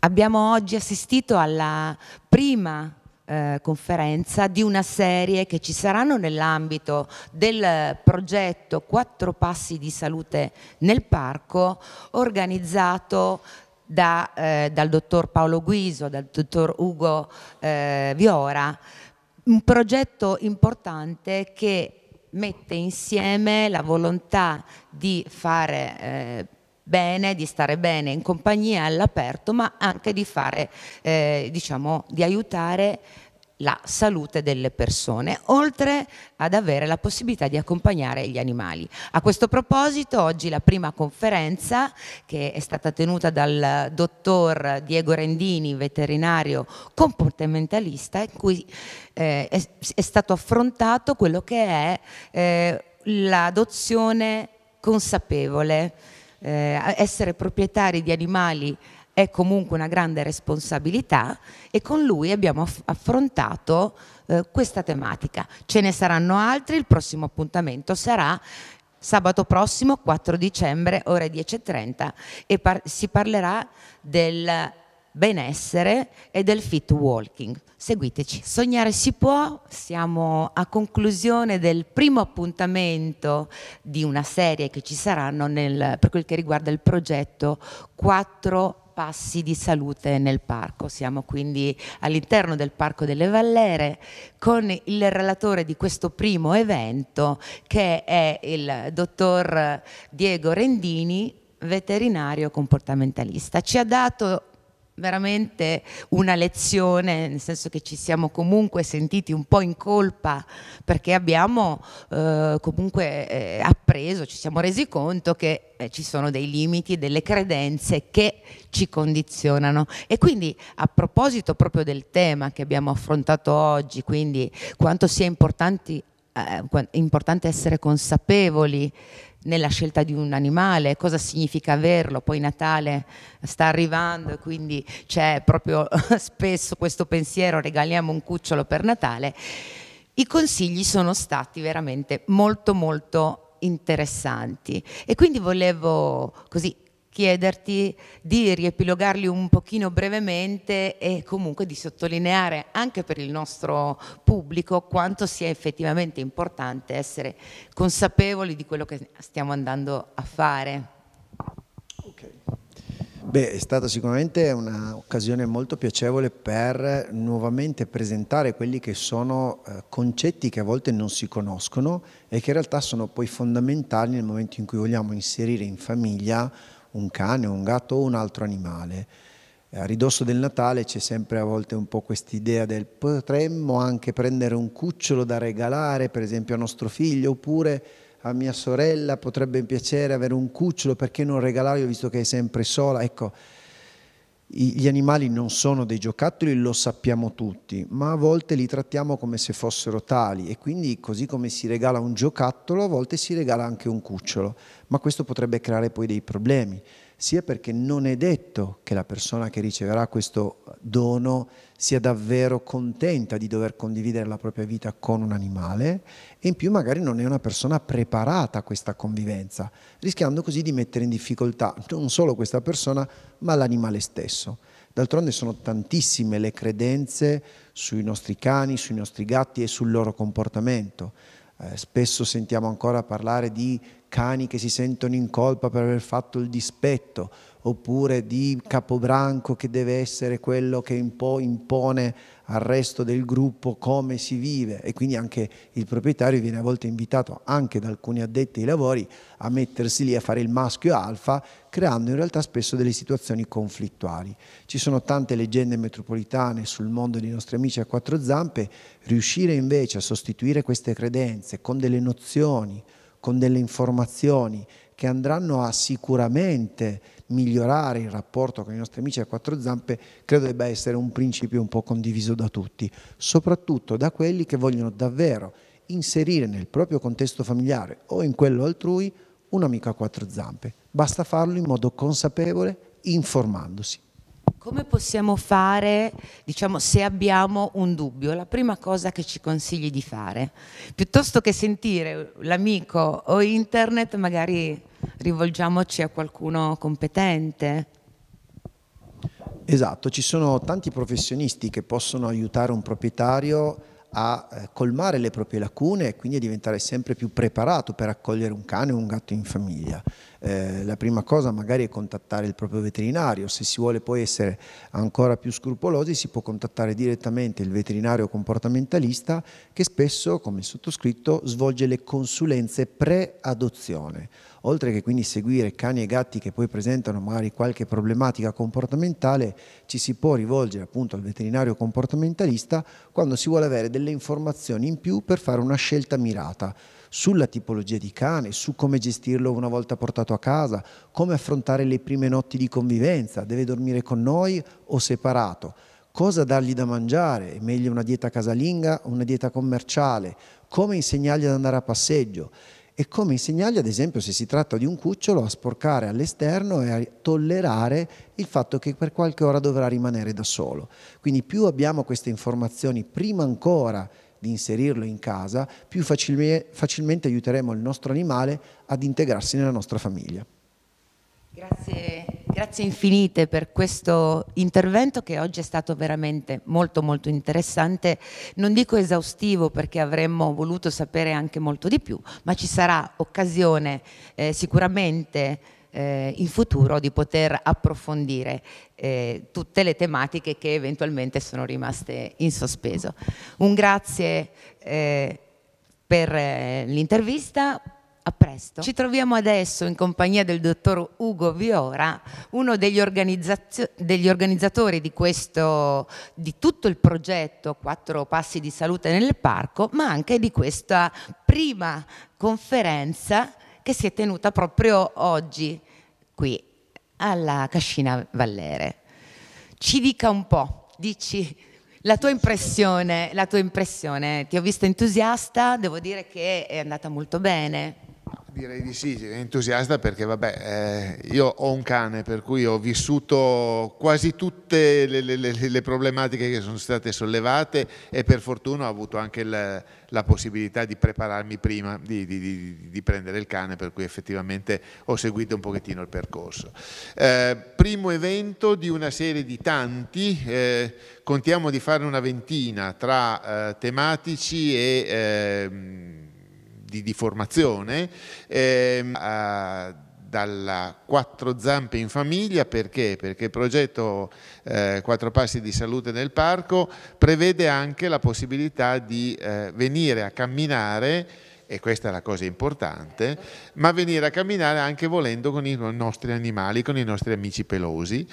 Abbiamo oggi assistito alla prima eh, conferenza di una serie che ci saranno nell'ambito del progetto Quattro Passi di Salute nel Parco organizzato da, eh, dal dottor Paolo Guiso, dal dottor Ugo eh, Viora, un progetto importante che mette insieme la volontà di fare eh, bene, di stare bene in compagnia all'aperto, ma anche di fare, eh, diciamo, di aiutare la salute delle persone, oltre ad avere la possibilità di accompagnare gli animali. A questo proposito, oggi la prima conferenza che è stata tenuta dal dottor Diego Rendini, veterinario comportamentalista, in cui eh, è, è, stato affrontato quello che è eh, l'adozione consapevole eh, essere proprietari di animali è comunque una grande responsabilità e con lui abbiamo affrontato eh, questa tematica. Ce ne saranno altri, il prossimo appuntamento sarà sabato prossimo 4 dicembre ore 10.30 e par si parlerà del benessere e del fit walking. Seguiteci. Sognare si può, siamo a conclusione del primo appuntamento di una serie che ci saranno nel, per quel che riguarda il progetto 4 passi di salute nel parco. Siamo quindi all'interno del Parco delle Vallere con il relatore di questo primo evento che è il dottor Diego Rendini, veterinario comportamentalista. Ci ha dato veramente una lezione, nel senso che ci siamo comunque sentiti un po' in colpa perché abbiamo eh, comunque eh, appreso, ci siamo resi conto che eh, ci sono dei limiti, delle credenze che ci condizionano. E quindi a proposito proprio del tema che abbiamo affrontato oggi, quindi quanto sia eh, importante essere consapevoli nella scelta di un animale, cosa significa averlo, poi Natale sta arrivando e quindi c'è proprio spesso questo pensiero regaliamo un cucciolo per Natale. I consigli sono stati veramente molto molto interessanti e quindi volevo così chiederti di riepilogarli un pochino brevemente e comunque di sottolineare anche per il nostro pubblico quanto sia effettivamente importante essere consapevoli di quello che stiamo andando a fare. Okay. Beh, è stata sicuramente un'occasione molto piacevole per nuovamente presentare quelli che sono eh, concetti che a volte non si conoscono e che in realtà sono poi fondamentali nel momento in cui vogliamo inserire in famiglia un cane, un gatto o un altro animale. A ridosso del Natale c'è sempre a volte un po' quest'idea del potremmo anche prendere un cucciolo da regalare, per esempio a nostro figlio, oppure a mia sorella potrebbe piacere avere un cucciolo, perché non regalarlo visto che è sempre sola? Ecco, gli animali non sono dei giocattoli, lo sappiamo tutti, ma a volte li trattiamo come se fossero tali e quindi così come si regala un giocattolo, a volte si regala anche un cucciolo, ma questo potrebbe creare poi dei problemi sia perché non è detto che la persona che riceverà questo dono sia davvero contenta di dover condividere la propria vita con un animale e in più magari non è una persona preparata a questa convivenza, rischiando così di mettere in difficoltà non solo questa persona ma l'animale stesso. D'altronde sono tantissime le credenze sui nostri cani, sui nostri gatti e sul loro comportamento. Eh, spesso sentiamo ancora parlare di cani che si sentono in colpa per aver fatto il dispetto, oppure di capobranco che deve essere quello che un po' impone al resto del gruppo come si vive e quindi anche il proprietario viene a volte invitato anche da alcuni addetti ai lavori a mettersi lì a fare il maschio alfa creando in realtà spesso delle situazioni conflittuali. Ci sono tante leggende metropolitane sul mondo dei nostri amici a quattro zampe, riuscire invece a sostituire queste credenze con delle nozioni, con delle informazioni che andranno a sicuramente migliorare il rapporto con i nostri amici a quattro zampe credo debba essere un principio un po' condiviso da tutti, soprattutto da quelli che vogliono davvero inserire nel proprio contesto familiare o in quello altrui un amico a quattro zampe. Basta farlo in modo consapevole informandosi. Come possiamo fare, diciamo, se abbiamo un dubbio? La prima cosa che ci consigli di fare, piuttosto che sentire l'amico o internet, magari rivolgiamoci a qualcuno competente. Esatto, ci sono tanti professionisti che possono aiutare un proprietario a eh, colmare le proprie lacune e quindi a diventare sempre più preparato per accogliere un cane o un gatto in famiglia. Eh, la prima cosa magari è contattare il proprio veterinario, se si vuole poi essere ancora più scrupolosi si può contattare direttamente il veterinario comportamentalista che spesso, come sottoscritto, svolge le consulenze pre-adozione, oltre che quindi seguire cani e gatti che poi presentano magari qualche problematica comportamentale, ci si può rivolgere appunto al veterinario comportamentalista quando si vuole avere delle informazioni in più per fare una scelta mirata sulla tipologia di cane, su come gestirlo una volta portato a casa, come affrontare le prime notti di convivenza, deve dormire con noi o separato, cosa dargli da mangiare, è meglio una dieta casalinga o una dieta commerciale, come insegnargli ad andare a passeggio e come insegnargli, ad esempio, se si tratta di un cucciolo, a sporcare all'esterno e a tollerare il fatto che per qualche ora dovrà rimanere da solo. Quindi più abbiamo queste informazioni prima ancora di inserirlo in casa, più facilmente aiuteremo il nostro animale ad integrarsi nella nostra famiglia. Grazie, grazie infinite per questo intervento che oggi è stato veramente molto molto interessante, non dico esaustivo perché avremmo voluto sapere anche molto di più, ma ci sarà occasione eh, sicuramente eh, in futuro di poter approfondire eh, tutte le tematiche che eventualmente sono rimaste in sospeso. Un grazie eh, per eh, l'intervista, a presto. Ci troviamo adesso in compagnia del dottor Ugo Viora, uno degli, degli organizzatori di, questo, di tutto il progetto Quattro Passi di Salute nel Parco, ma anche di questa prima conferenza che si è tenuta proprio oggi qui alla Cascina Vallere. Ci dica un po', dici la tua impressione, la tua impressione. Ti ho vista entusiasta, devo dire che è andata molto bene. Direi di sì, entusiasta perché vabbè, eh, io ho un cane per cui ho vissuto quasi tutte le, le, le, problematiche che sono state sollevate e per fortuna ho avuto anche la, la possibilità di prepararmi prima di, di, di, di, prendere il cane per cui effettivamente ho seguito un pochettino il percorso. Eh, primo evento di una serie di tanti, eh, contiamo di farne una ventina tra eh, tematici e ehm, di, di formazione, ehm, a, dalla Quattro Zampe in Famiglia perché? Perché il progetto eh, Quattro Passi di Salute nel Parco prevede anche la possibilità di eh, venire a camminare e questa è la cosa importante, ma venire a camminare anche volendo con i nostri animali, con i nostri amici pelosi.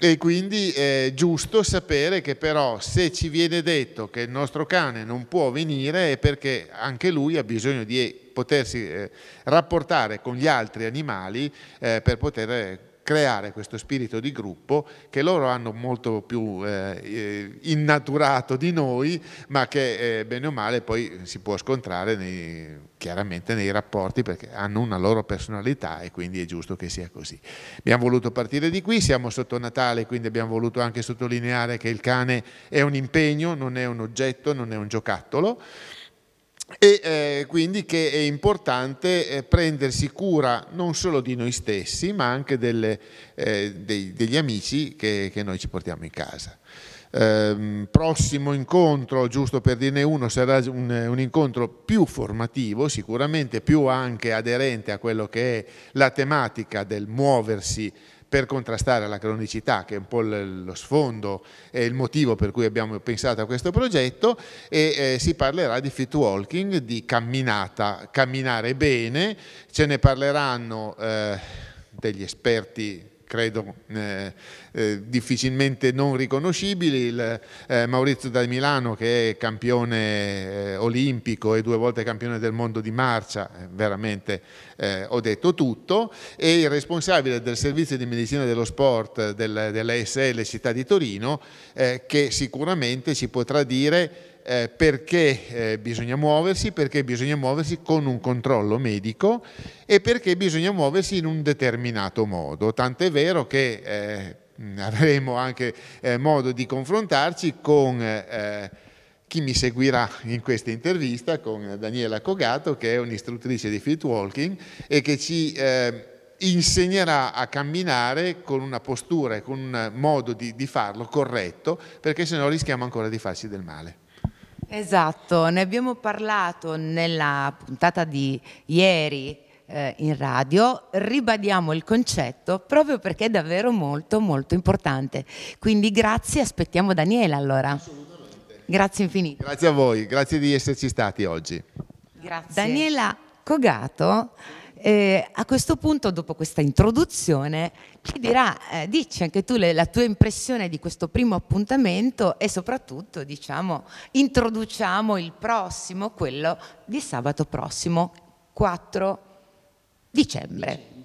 E quindi è giusto sapere che però se ci viene detto che il nostro cane non può venire è perché anche lui ha bisogno di potersi eh, rapportare con gli altri animali eh, per poter creare questo spirito di gruppo che loro hanno molto più eh, innaturato di noi, ma che eh, bene o male poi si può scontrare nei, chiaramente nei rapporti perché hanno una loro personalità e quindi è giusto che sia così. Abbiamo voluto partire di qui, siamo sotto Natale, quindi abbiamo voluto anche sottolineare che il cane è un impegno, non è un oggetto, non è un giocattolo e eh, quindi che è importante eh, prendersi cura non solo di noi stessi ma anche delle, eh, dei, degli amici che, che, noi ci portiamo in casa. Ehm, prossimo incontro, giusto per dirne uno, sarà un, un, incontro più formativo, sicuramente più anche aderente a quello che è la tematica del muoversi per contrastare la cronicità, che è un po' lo sfondo e il motivo per cui abbiamo pensato a questo progetto, e eh, si parlerà di fit walking, di camminata, camminare bene, ce ne parleranno eh, degli esperti credo eh, eh, difficilmente non riconoscibili, il, eh, Maurizio da Milano che è campione eh, olimpico e due volte campione del mondo di marcia, eh, veramente eh, ho detto tutto, e il responsabile del servizio di medicina dello sport del, dell'ASL Città di Torino che sicuramente ci potrà dire eh, perché eh, bisogna muoversi, perché bisogna muoversi con un controllo medico e perché bisogna muoversi in un determinato modo. Tant'è vero che eh, avremo anche eh, modo di confrontarci con eh, chi mi seguirà in questa intervista, con Daniela Cogato, che è un'istruttrice di fit walking e che ci eh, insegnerà a camminare con una postura e con un modo di, di farlo corretto, perché sennò rischiamo ancora di farci del male. Esatto, ne abbiamo parlato nella puntata di ieri eh, in radio, ribadiamo il concetto proprio perché è davvero molto molto importante. Quindi grazie, aspettiamo Daniela allora. Assolutamente. Grazie infinite. Grazie a voi, grazie di esserci stati oggi. Grazie. Daniela Cogato eh, a questo punto, dopo questa introduzione, ci dirà, eh, dici anche tu le, la tua impressione di questo primo appuntamento e soprattutto, diciamo, introduciamo il prossimo, quello di sabato prossimo, 4 dicembre.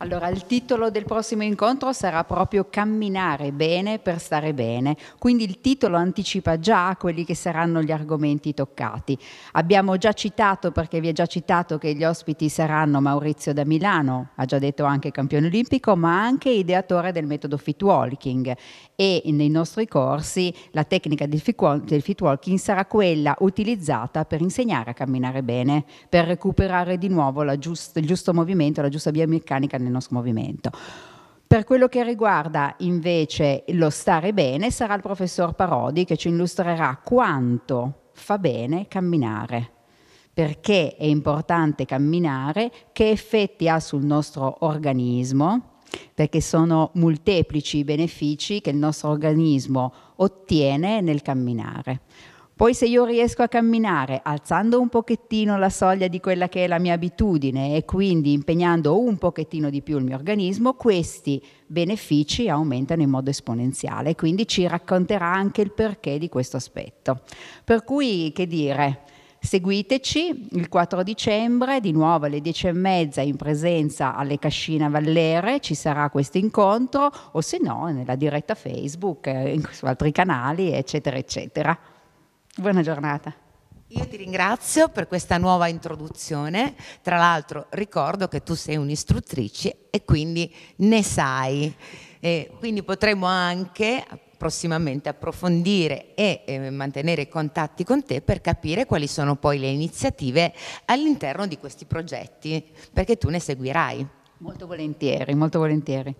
Allora, il titolo del prossimo incontro sarà proprio Camminare bene per stare bene, quindi il titolo anticipa già quelli che saranno gli argomenti toccati. Abbiamo già citato, perché vi è già citato, che gli ospiti saranno Maurizio da Milano, ha già detto anche campione olimpico, ma anche ideatore del metodo Fit Walking e nei nostri corsi la tecnica del Fit Walking sarà quella utilizzata per insegnare a camminare bene, per recuperare di nuovo giusto, il giusto movimento, la giusta biomeccanica nel nostro movimento. Per quello che riguarda invece lo stare bene, sarà il professor Parodi che ci illustrerà quanto fa bene camminare, perché è importante camminare, che effetti ha sul nostro organismo, perché sono molteplici i benefici che il nostro organismo ottiene nel camminare. Poi se io riesco a camminare alzando un pochettino la soglia di quella che è la mia abitudine e quindi impegnando un pochettino di più il mio organismo, questi benefici aumentano in modo esponenziale. Quindi ci racconterà anche il perché di questo aspetto. Per cui che dire? Seguiteci il 4 dicembre, di nuovo alle 10 e mezza in presenza alle Cascina Vallere, ci sarà questo incontro, o se no nella diretta Facebook, eh, su altri canali, eccetera, eccetera. Buona giornata. Io ti ringrazio per questa nuova introduzione, tra l'altro ricordo che tu sei un'istruttrice e quindi ne sai, e quindi potremo anche prossimamente approfondire e mantenere contatti con te per capire quali sono poi le iniziative all'interno di questi progetti, perché tu ne seguirai. Molto volentieri, molto volentieri.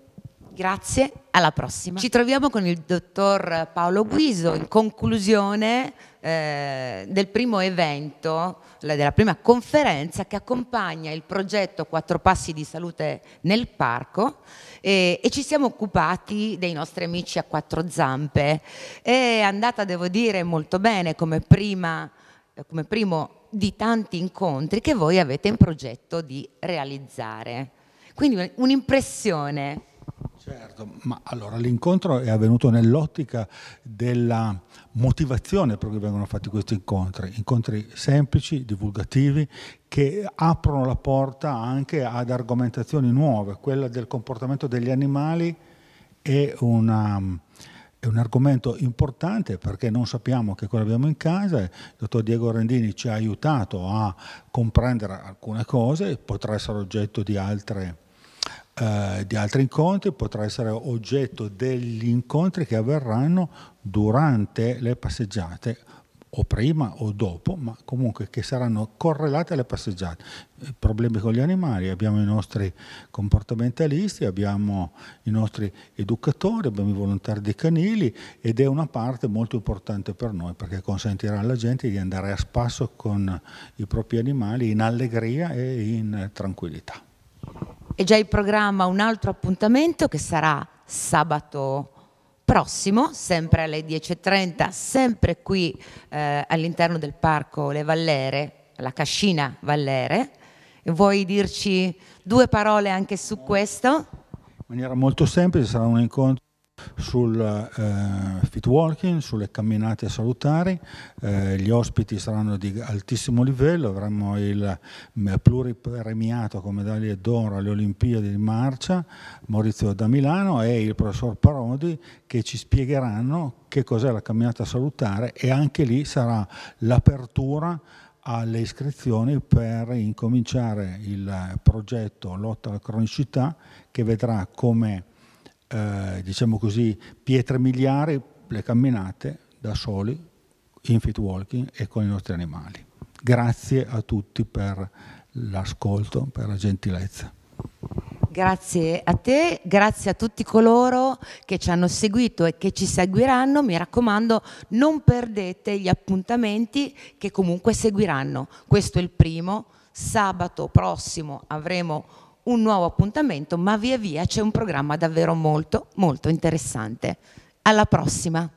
Grazie. Alla prossima. Ci troviamo con il dottor Paolo Guiso in conclusione eh, del primo evento, della prima conferenza che accompagna il progetto Quattro Passi di Salute nel Parco e, e ci siamo occupati dei nostri amici a quattro zampe. È andata, devo dire, molto bene come, prima, eh, come primo di tanti incontri che voi avete in progetto di realizzare. Quindi un'impressione Certo, ma allora l'incontro è avvenuto nell'ottica della motivazione per cui vengono fatti questi incontri, incontri semplici, divulgativi, che aprono la porta anche ad argomentazioni nuove, quella del comportamento degli animali è una è un argomento importante perché non sappiamo che cosa abbiamo in casa. Il dottor Diego Rendini ci ha aiutato a comprendere alcune cose, potrà essere oggetto di altre eh, di altri incontri, potrà essere oggetto degli incontri che avverranno durante le passeggiate o prima o dopo, ma comunque che saranno correlate alle passeggiate. Eh, problemi con gli animali, abbiamo i nostri comportamentalisti, abbiamo i nostri educatori, abbiamo i volontari dei canili ed è una parte molto importante per noi perché consentirà alla gente di andare a spasso con i propri animali in allegria e in tranquillità. È già in programma un altro appuntamento che sarà sabato prossimo, sempre alle 10.30, sempre qui eh, all'interno del parco Le Vallere, la Cascina Vallere. vuoi dirci due parole anche su questo? In maniera molto semplice sarà un incontro sul eh, fit walking, sulle camminate salutari, eh, gli ospiti saranno di altissimo livello, avremo il eh, pluripremiato con medaglie d'oro alle Olimpiadi di Marcia, Maurizio da Milano e il professor Parodi che ci spiegheranno che cos'è la camminata salutare e anche lì sarà l'apertura alle iscrizioni per incominciare il eh, progetto Lotta alla cronicità che vedrà come eh, diciamo così, pietre miliari le camminate da soli, in fit walking e con i nostri animali. Grazie a tutti per l'ascolto, per la gentilezza. Grazie a te, grazie a tutti coloro che ci hanno seguito e che ci seguiranno. Mi raccomando, non perdete gli appuntamenti che comunque seguiranno. Questo è il primo. Sabato prossimo avremo un nuovo appuntamento, ma via via c'è un programma davvero molto, molto interessante. Alla prossima!